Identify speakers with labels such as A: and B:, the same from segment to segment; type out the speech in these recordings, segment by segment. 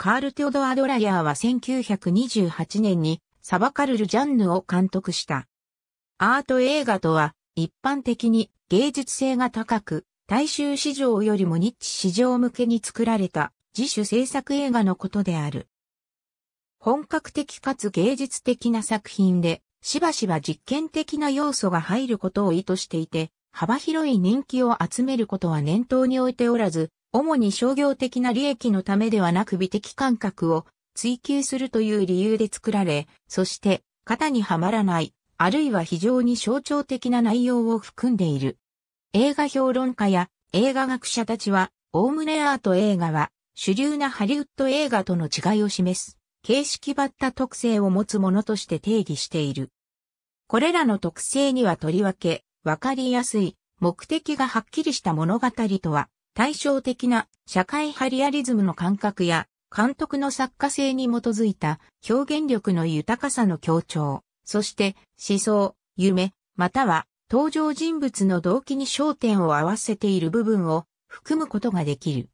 A: カール・テオドア・ドラヤーは1928年にサバカルル・ジャンヌを監督した。アート映画とは一般的に芸術性が高く、大衆市場よりもニッチ市場向けに作られた自主制作映画のことである。本格的かつ芸術的な作品で、しばしば実験的な要素が入ることを意図していて、幅広い人気を集めることは念頭に置いておらず、主に商業的な利益のためではなく美的感覚を追求するという理由で作られ、そして型にはまらない、あるいは非常に象徴的な内容を含んでいる。映画評論家や映画学者たちは、おおむねアート映画は主流なハリウッド映画との違いを示す、形式ばった特性を持つものとして定義している。これらの特性にはとりわけ、わかりやすい、目的がはっきりした物語とは、対照的な社会派リアリズムの感覚や監督の作家性に基づいた表現力の豊かさの強調、そして思想、夢、または登場人物の動機に焦点を合わせている部分を含むことができる。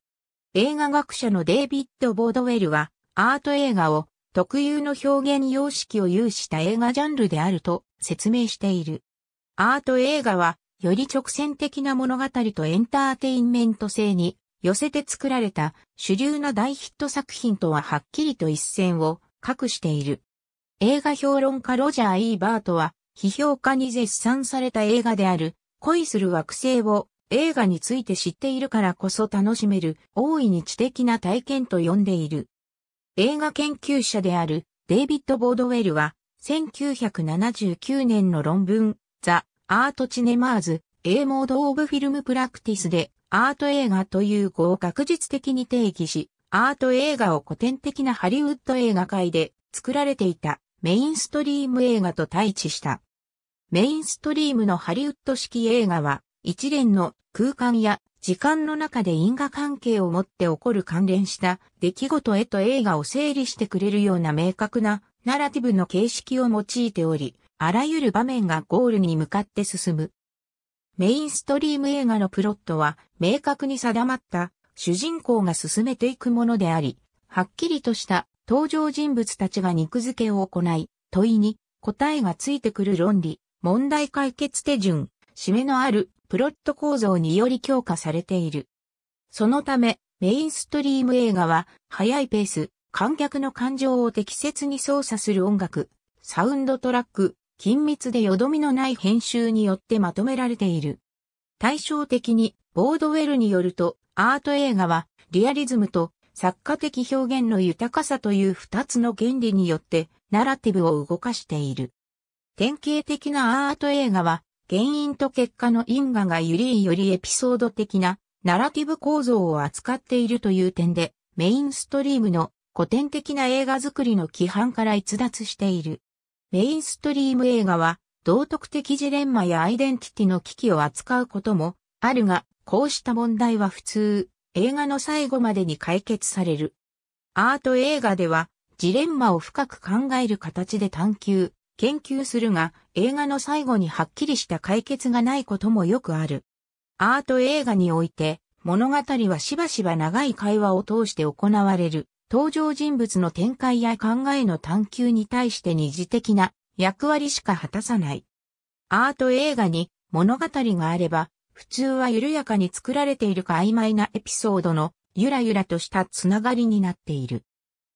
A: 映画学者のデイビッド・ボードウェルは、アート映画を特有の表現様式を有した映画ジャンルであると説明している。アート映画はより直線的な物語とエンターテインメント性に寄せて作られた主流な大ヒット作品とははっきりと一線を画している。映画評論家ロジャー・イーバートは、批評家に絶賛された映画である、恋する惑星を映画について知っているからこそ楽しめる大いに知的な体験と呼んでいる。映画研究者であるデイビッド・ボードウェルは1979年の論文ザ・アートチネマーズ、A モードオブフィルムプラクティスで、アート映画という語を確実的に定義し、アート映画を古典的なハリウッド映画界で作られていたメインストリーム映画と対峙した。メインストリームのハリウッド式映画は、一連の空間や時間の中で因果関係を持って起こる関連した出来事へと映画を整理してくれるような明確なナラティブの形式を用いており、あらゆる場面がゴールに向かって進む。メインストリーム映画のプロットは明確に定まった主人公が進めていくものであり、はっきりとした登場人物たちが肉付けを行い、問いに答えがついてくる論理、問題解決手順、締めのあるプロット構造により強化されている。そのため、メインストリーム映画は、速いペース、観客の感情を適切に操作する音楽、サウンドトラック、緊密でよどみのない編集によってまとめられている。対照的に、ボードウェルによると、アート映画は、リアリズムと作家的表現の豊かさという二つの原理によって、ナラティブを動かしている。典型的なアート映画は、原因と結果の因果がゆりよりエピソード的なナラティブ構造を扱っているという点で、メインストリームの古典的な映画作りの規範から逸脱している。メインストリーム映画は、道徳的ジレンマやアイデンティティの危機を扱うこともあるが、こうした問題は普通、映画の最後までに解決される。アート映画では、ジレンマを深く考える形で探求、研究するが、映画の最後にはっきりした解決がないこともよくある。アート映画において、物語はしばしば長い会話を通して行われる。登場人物の展開や考えの探求に対して二次的な役割しか果たさない。アート映画に物語があれば、普通は緩やかに作られているか曖昧なエピソードのゆらゆらとしたつながりになっている。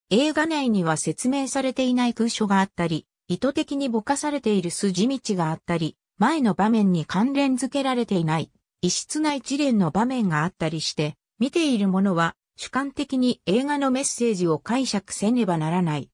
A: 映画内には説明されていない空所があったり、意図的にぼかされている筋道があったり、前の場面に関連付けられていない、異質な一連の場面があったりして、見ているものは主観的に映画のメッセージを解釈せねばならない。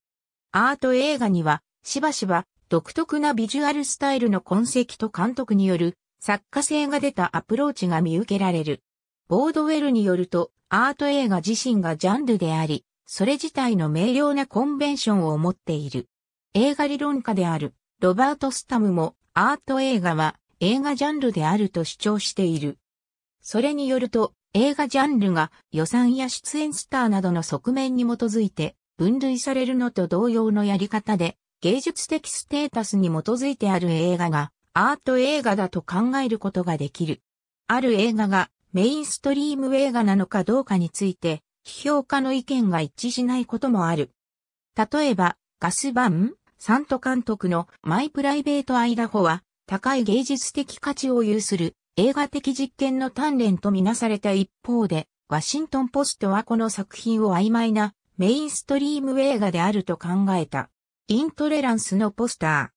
A: アート映画には、しばしば独特なビジュアルスタイルの痕跡と監督による作家性が出たアプローチが見受けられる。ボードウェルによると、アート映画自身がジャンルであり、それ自体の明瞭なコンベンションを持っている。映画理論家である、ロバート・スタムも、アート映画は映画ジャンルであると主張している。それによると、映画ジャンルが予算や出演スターなどの側面に基づいて分類されるのと同様のやり方で芸術的ステータスに基づいてある映画がアート映画だと考えることができる。ある映画がメインストリーム映画なのかどうかについて批評家の意見が一致しないこともある。例えばガス・バン、サント監督のマイ・プライベート・アイダホは高い芸術的価値を有する映画的実験の鍛錬とみなされた一方で、ワシントンポストはこの作品を曖昧なメインストリーム映画であると考えた。イントレランスのポスタ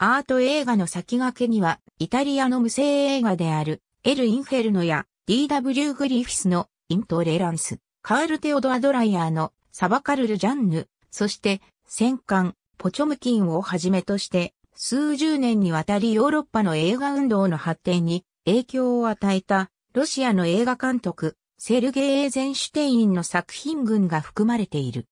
A: ー。アート映画の先駆けには、イタリアの無声映画である、エル・インフェルノや D.W. グリフィスのイントレランス、カール・テオドア・ドライヤーのサバカルル・ジャンヌ、そして戦艦、ポチョムキンをはじめとして、数十年にわたりヨーロッパの映画運動の発展に影響を与えたロシアの映画監督セルゲイ・エーゼンシュテインの作品群が含まれている。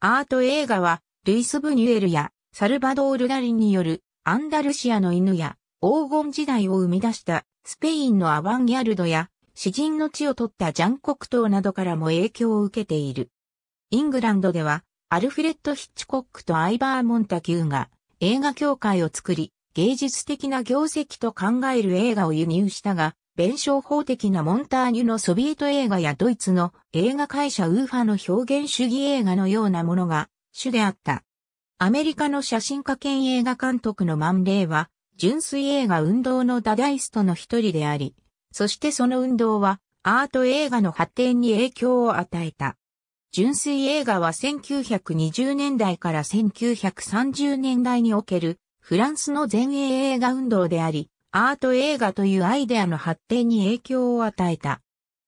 A: アート映画はルイス・ブニュエルやサルバドール・ダリンによるアンダルシアの犬や黄金時代を生み出したスペインのアバンギャルドや詩人の地を取ったジャンコクトなどからも影響を受けている。イングランドではアルフレッド・ヒッチコックとアイバー・モンタキューが映画協会を作り、芸術的な業績と考える映画を輸入したが、弁証法的なモンターニュのソビエト映画やドイツの映画会社ウーファの表現主義映画のようなものが主であった。アメリカの写真家兼映画監督のマンレイは、純粋映画運動のダダイストの一人であり、そしてその運動はアート映画の発展に影響を与えた。純粋映画は1920年代から1930年代におけるフランスの前衛映画運動であり、アート映画というアイデアの発展に影響を与えた。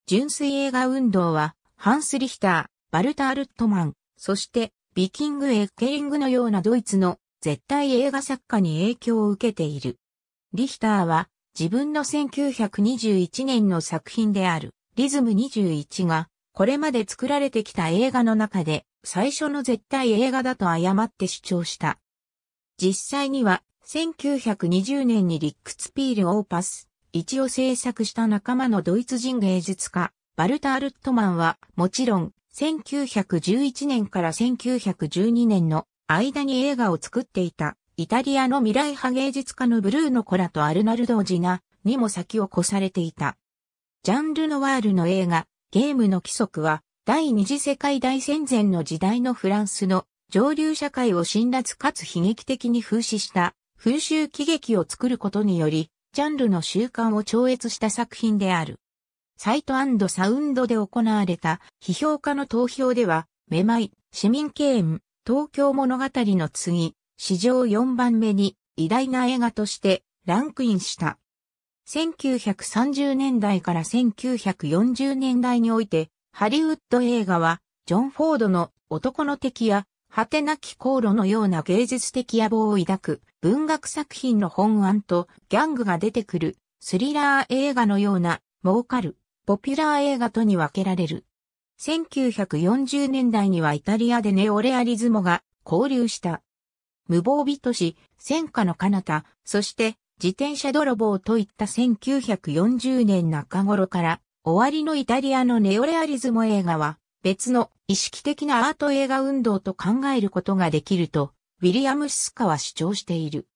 A: 純粋映画運動は、ハンス・リヒター、バルター・ルットマン、そして、ビキング・エッケリングのようなドイツの絶対映画作家に影響を受けている。リヒターは、自分の1921年の作品である、リズム21が、これまで作られてきた映画の中で、最初の絶対映画だと誤って主張した。実際には1920年にリックツピール・オーパス、一を制作した仲間のドイツ人芸術家、バルター・ルットマンは、もちろん、1911年から1912年の間に映画を作っていた、イタリアの未来派芸術家のブルーノ・コラとアルナルド・ジナにも先を越されていた。ジャンル・ノワールの映画、ゲームの規則は、第二次世界大戦前の時代のフランスの上流社会を辛辣かつ悲劇的に風刺した風習喜劇を作ることにより、ジャンルの習慣を超越した作品である。サイトサウンドで行われた批評家の投票では、めまい、市民敬遠、東京物語の次、史上4番目に偉大な映画としてランクインした。1930年代から1940年代において、ハリウッド映画は、ジョン・フォードの男の敵や果てなき航路のような芸術的野望を抱く文学作品の本案とギャングが出てくるスリラー映画のような儲かるポピュラー映画とに分けられる。1940年代にはイタリアでネオレアリズムが交流した。無防備都市、戦火の彼方、そして自転車泥棒といった1940年中頃から終わりのイタリアのネオレアリズム映画は別の意識的なアート映画運動と考えることができると、ウィリアム・シスカは主張している。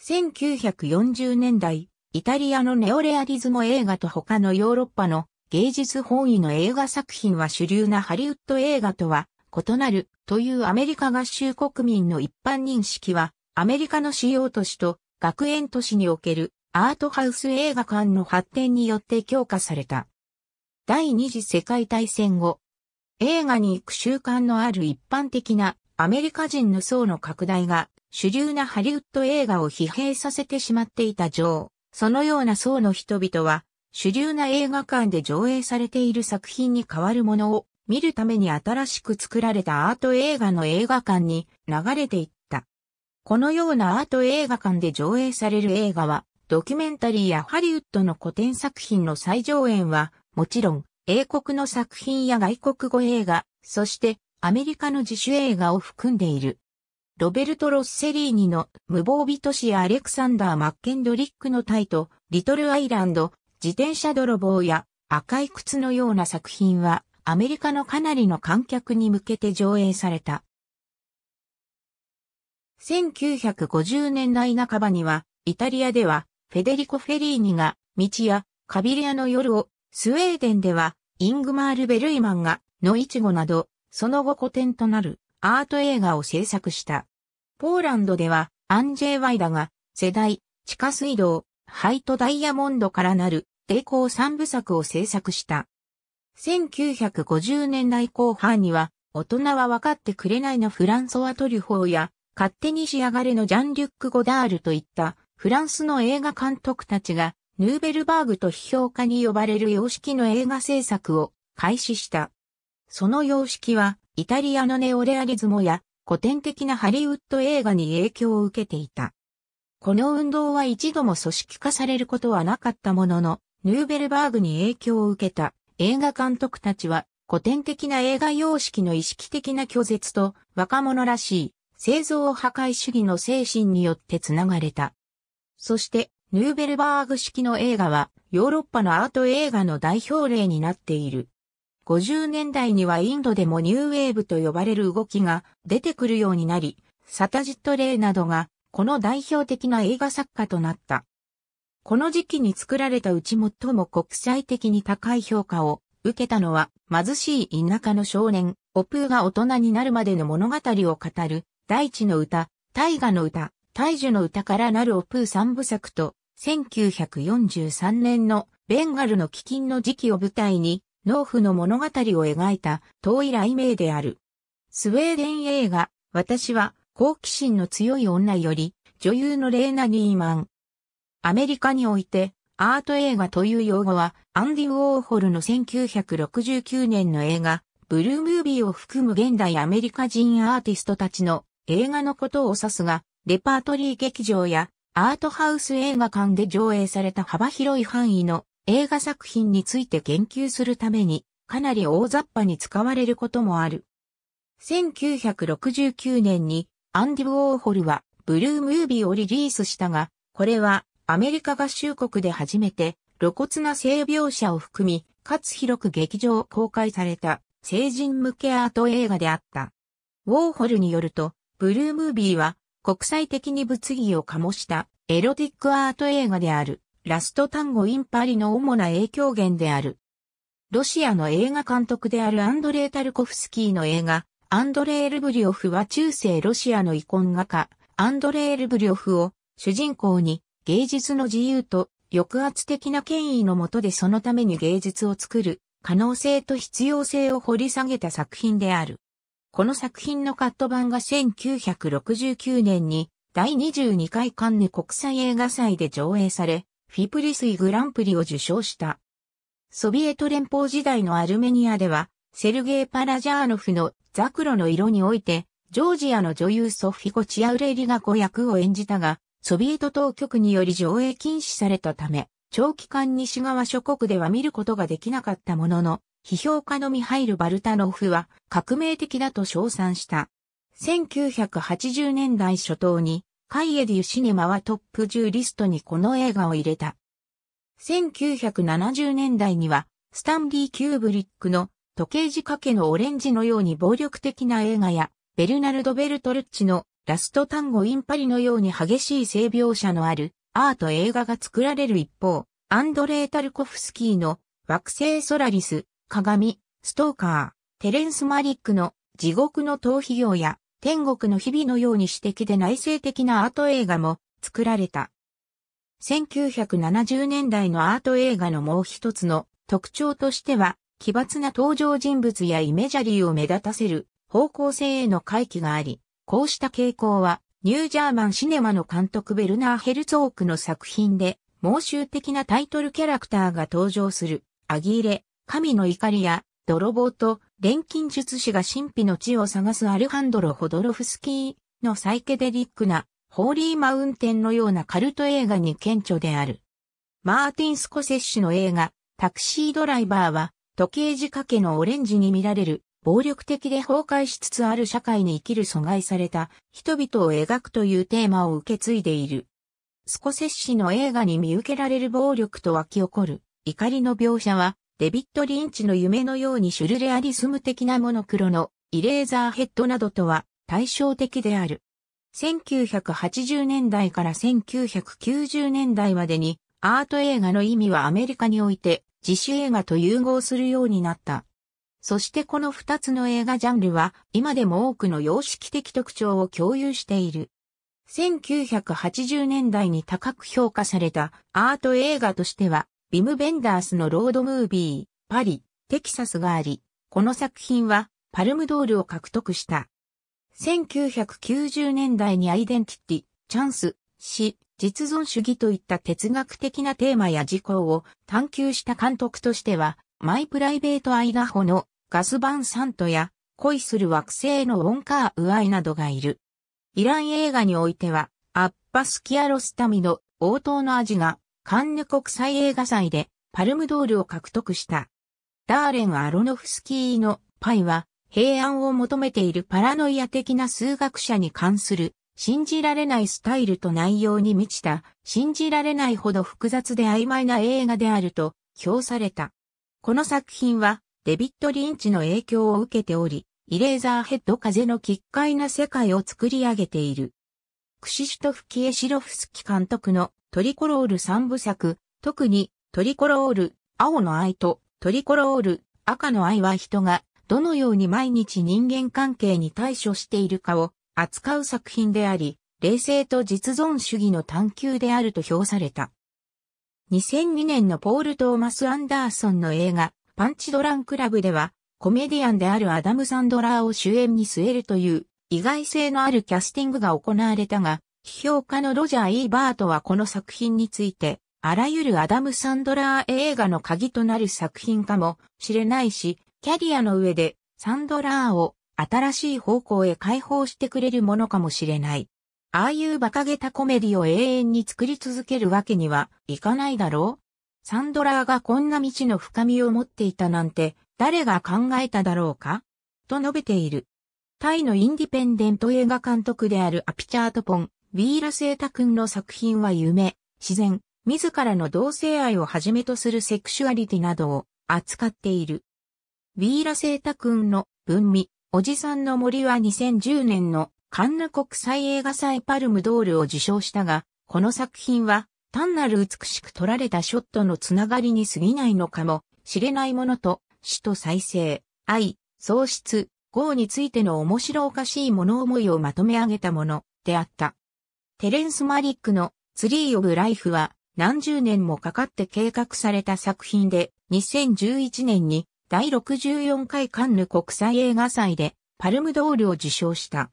A: 1940年代、イタリアのネオレアリズム映画と他のヨーロッパの芸術本位の映画作品は主流なハリウッド映画とは異なるというアメリカ合衆国民の一般認識はアメリカの主要都市と学園都市におけるアートハウス映画館の発展によって強化された。第二次世界大戦後、映画に行く習慣のある一般的なアメリカ人の層の拡大が主流なハリウッド映画を疲弊させてしまっていた上、そのような層の人々は主流な映画館で上映されている作品に代わるものを見るために新しく作られたアート映画の映画館に流れていった。このようなアート映画館で上映される映画は、ドキュメンタリーやハリウッドの古典作品の再上演は、もちろん、英国の作品や外国語映画、そしてアメリカの自主映画を含んでいる。ロベルト・ロッセリーニの無防備都市アレクサンダー・マッケンドリックのタイト、リトル・アイランド、自転車泥棒や赤い靴のような作品はアメリカのかなりの観客に向けて上映された。1950年代半ばにはイタリアではフェデリコ・フェリーニが道やカビリアの夜をスウェーデンでは、イングマール・ベルイマンが、のイチゴなど、その後古典となるアート映画を制作した。ポーランドでは、アンジェイ・ワイダが、世代、地下水道、ハイト・ダイヤモンドからなる、栄光三部作を制作した。1950年代後半には、大人は分かってくれないのフランソワ・トリュフォーや、勝手に仕上がれのジャン・リュック・ゴダールといった、フランスの映画監督たちが、ヌーベルバーグと批評家に呼ばれる様式の映画制作を開始した。その様式は、イタリアのネオレアリズムや古典的なハリウッド映画に影響を受けていた。この運動は一度も組織化されることはなかったものの、ヌーベルバーグに影響を受けた映画監督たちは古典的な映画様式の意識的な拒絶と若者らしい製造破壊主義の精神によってつながれた。そしてヌーベルバーグ式の映画はヨーロッパのアート映画の代表例になっている。50年代にはインドでもニューウェーブと呼ばれる動きが出てくるようになり、サタジット・レイなどがこの代表的な映画作家となった。この時期に作られたうち最も国際的に高い評価を受けたのは貧しい田舎の少年、オプーが大人になるまでの物語を語る、大地の歌、大河の歌、大樹の歌からなるオプー三部作と、1943年のベンガルの飢饉の時期を舞台に、農夫の物語を描いた遠い雷鳴である。スウェーデン映画、私は好奇心の強い女より、女優のレーナ・ニーマン。アメリカにおいて、アート映画という用語は、アンディ・ウォーホルの1969年の映画、ブルームービーを含む現代アメリカ人アーティストたちの映画のことを指すが、レパートリー劇場やアートハウス映画館で上映された幅広い範囲の映画作品について言及するために、かなり大雑把に使われることもある。1969年にアンディ・ウォーホルはブルームービーをリリースしたが、これはアメリカ合衆国で初めて露骨な性描写を含み、かつ広く劇場公開された成人向けアート映画であった。ウォーホルによると、ブルームービーは国際的に物議を醸したエロティックアート映画であるラスト単語インパリの主な影響源である。ロシアの映画監督であるアンドレー・タルコフスキーの映画アンドレー・ルブリオフは中世ロシアの遺恨画家アンドレー・ルブリオフを主人公に芸術の自由と抑圧的な権威のもとでそのために芸術を作る可能性と必要性を掘り下げた作品である。この作品のカット版が1969年に第22回カンヌ国際映画祭で上映され、フィプリスイグランプリを受賞した。ソビエト連邦時代のアルメニアでは、セルゲイ・パラジャーノフのザクロの色において、ジョージアの女優ソフィコ・チアウレリが子役を演じたが、ソビエト当局により上映禁止されたため、長期間西側諸国では見ることができなかったものの、批評家のミハイル・バルタノフは革命的だと称賛した。1980年代初頭に、カイエディ・シネマはトップ10リストにこの映画を入れた。1970年代には、スタンリー・キューブリックの時計仕掛けのオレンジのように暴力的な映画や、ベルナルド・ベルトルッチのラスト単語インパリのように激しい性描写のあるアート映画が作られる一方、アンドレー・タルコフスキーの惑星ソラリス、鏡、ストーカー、テレンス・マリックの地獄の逃避行や天国の日々のように指摘で内省的なアート映画も作られた。1970年代のアート映画のもう一つの特徴としては、奇抜な登場人物やイメジャリーを目立たせる方向性への回帰があり、こうした傾向は、ニュージャーマンシネマの監督ベルナー・ヘルツォークの作品で、猛襲的なタイトルキャラクターが登場する、アギーレ、神の怒りや、泥棒と、錬金術師が神秘の地を探すアルハンドロ・ホドロフスキーのサイケデリックな、ホーリーマウンテンのようなカルト映画に顕著である。マーティン・スコセッシュの映画、タクシードライバーは、時計仕掛けのオレンジに見られる、暴力的で崩壊しつつある社会に生きる阻害された人々を描くというテーマを受け継いでいる。スコセッシの映画に見受けられる暴力と湧き起こる怒りの描写はデビッド・リンチの夢のようにシュルレアリスム的なモノクロのイレーザーヘッドなどとは対照的である。1980年代から1990年代までにアート映画の意味はアメリカにおいて自主映画と融合するようになった。そしてこの二つの映画ジャンルは今でも多くの様式的特徴を共有している。1980年代に高く評価されたアート映画としてはビム・ベンダースのロードムービー、パリ、テキサスがあり、この作品はパルムドールを獲得した。1990年代にアイデンティティ、チャンス、死、実存主義といった哲学的なテーマや事項を探求した監督としては、マイプライベートアイダホのガスバンサントや恋する惑星のウォンカーウアイなどがいる。イラン映画においては、アッバス・キアロスタミの応答の味がカンヌ国際映画祭でパルムドールを獲得した。ダーレン・アロノフスキーのパイは平安を求めているパラノイア的な数学者に関する信じられないスタイルと内容に満ちた信じられないほど複雑で曖昧な映画であると評された。この作品はデビッド・リンチの影響を受けており、イレーザーヘッド風の奇怪な世界を作り上げている。クシシュトフ・キエシロフスキ監督のトリコロール三部作、特にトリコロール、青の愛とトリコロール、赤の愛は人がどのように毎日人間関係に対処しているかを扱う作品であり、冷静と実存主義の探求であると評された。2002年のポール・トーマス・アンダーソンの映画、パンチドランクラブでは、コメディアンであるアダム・サンドラーを主演に据えるという意外性のあるキャスティングが行われたが、批評家のロジャー・イーバートはこの作品について、あらゆるアダム・サンドラー映画の鍵となる作品かもしれないし、キャリアの上でサンドラーを新しい方向へ解放してくれるものかもしれない。ああいう馬鹿げたコメディを永遠に作り続けるわけにはいかないだろうサンドラーがこんな未知の深みを持っていたなんて誰が考えただろうかと述べている。タイのインディペンデント映画監督であるアピチャートポン、ウィーラセータ君の作品は夢、自然、自らの同性愛をはじめとするセクシュアリティなどを扱っている。ウィーラセータ君の文味、おじさんの森は2010年のカンヌ国際映画祭パルムドールを受賞したが、この作品は単なる美しく撮られたショットのつながりに過ぎないのかもしれないものと、死と再生、愛、喪失、号についての面白おかしい物思いをまとめ上げたものであった。テレンス・マリックのツリー・オブ・ライフは何十年もかかって計画された作品で2011年に第64回カンヌ国際映画祭でパルムドールを受賞した。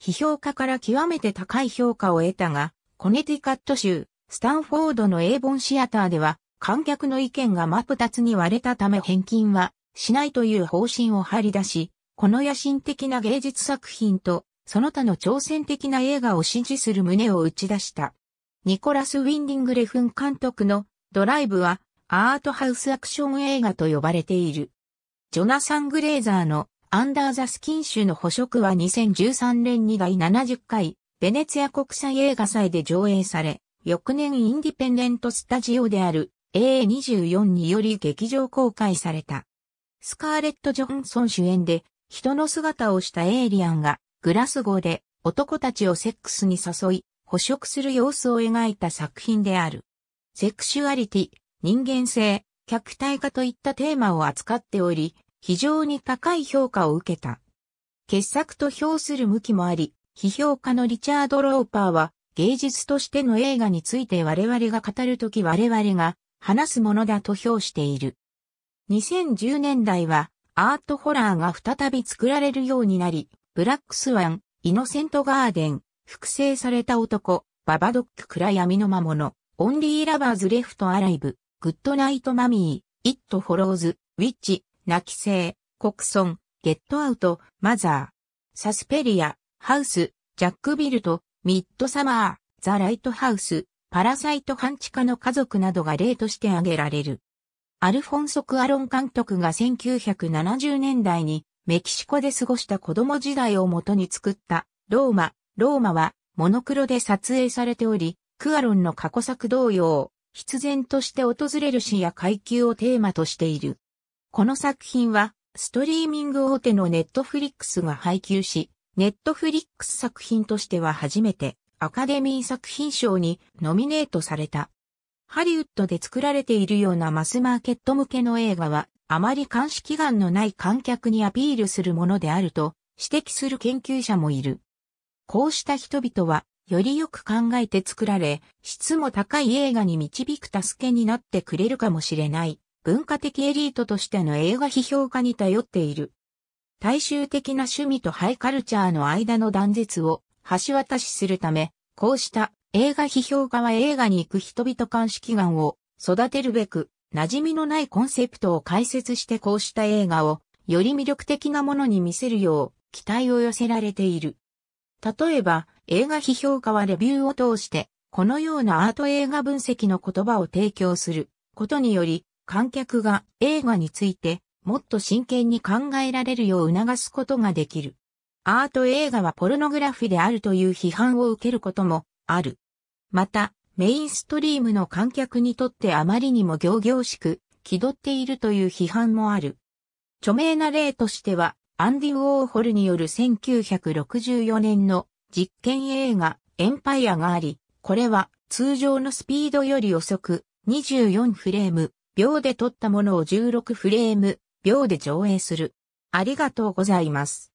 A: 批評家から極めて高い評価を得たが、コネティカット州、スタンフォードのエイボンシアターでは、観客の意見が真っ二つに割れたため返金はしないという方針を張り出し、この野心的な芸術作品と、その他の挑戦的な映画を支持する旨を打ち出した。ニコラス・ウィンディングレフン監督のドライブはアートハウスアクション映画と呼ばれている。ジョナサン・グレーザーのアンダー・ザ・スキン州の捕食は2013年に第70回ベネツィア国際映画祭で上映され、翌年インディペンデントスタジオである A24 により劇場公開された。スカーレット・ジョンソン主演で人の姿をしたエイリアンがグラスゴーで男たちをセックスに誘い、捕食する様子を描いた作品である。セクシュアリティ、人間性、客体化といったテーマを扱っており、非常に高い評価を受けた。傑作と評する向きもあり、批評家のリチャード・ローパーは、芸術としての映画について我々が語るとき我々が話すものだと評している。2010年代はアートホラーが再び作られるようになり、ブラックスワン、イノセントガーデン、複製された男、ババドック暗闇の魔物、オンリーラバーズレフトアライブ、グッドナイトマミー、イットフォローズ、ウィッチ、泣き声、国村、ゲットアウト、マザー、サスペリア、ハウス、ジャックビルト、ミッドサマー、ザ・ライトハウス、パラサイト半地下の家族などが例として挙げられる。アルフォンソ・クアロン監督が1970年代にメキシコで過ごした子供時代をもとに作ったローマ、ローマはモノクロで撮影されており、クアロンの過去作同様、必然として訪れる死や階級をテーマとしている。この作品は、ストリーミング大手のネットフリックスが配給し、ネットフリックス作品としては初めてアカデミー作品賞にノミネートされた。ハリウッドで作られているようなマスマーケット向けの映画は、あまり監視機関のない観客にアピールするものであると指摘する研究者もいる。こうした人々は、よりよく考えて作られ、質も高い映画に導く助けになってくれるかもしれない、文化的エリートとしての映画批評家に頼っている。大衆的な趣味とハイカルチャーの間の断絶を橋渡しするため、こうした映画批評家は映画に行く人々監視眼を育てるべく、馴染みのないコンセプトを解説してこうした映画をより魅力的なものに見せるよう期待を寄せられている。例えば、映画批評家はレビューを通して、このようなアート映画分析の言葉を提供することにより、観客が映画についてもっと真剣に考えられるよう促すことができる。アート映画はポルノグラフィであるという批判を受けることもある。また、メインストリームの観客にとってあまりにも行々しく、気取っているという批判もある。著名な例としては、アンディ・ウォーホルによる1964年の実験映画エンパイアがあり、これは通常のスピードより遅く24フレーム秒で撮ったものを16フレーム秒で上映する。ありがとうございます。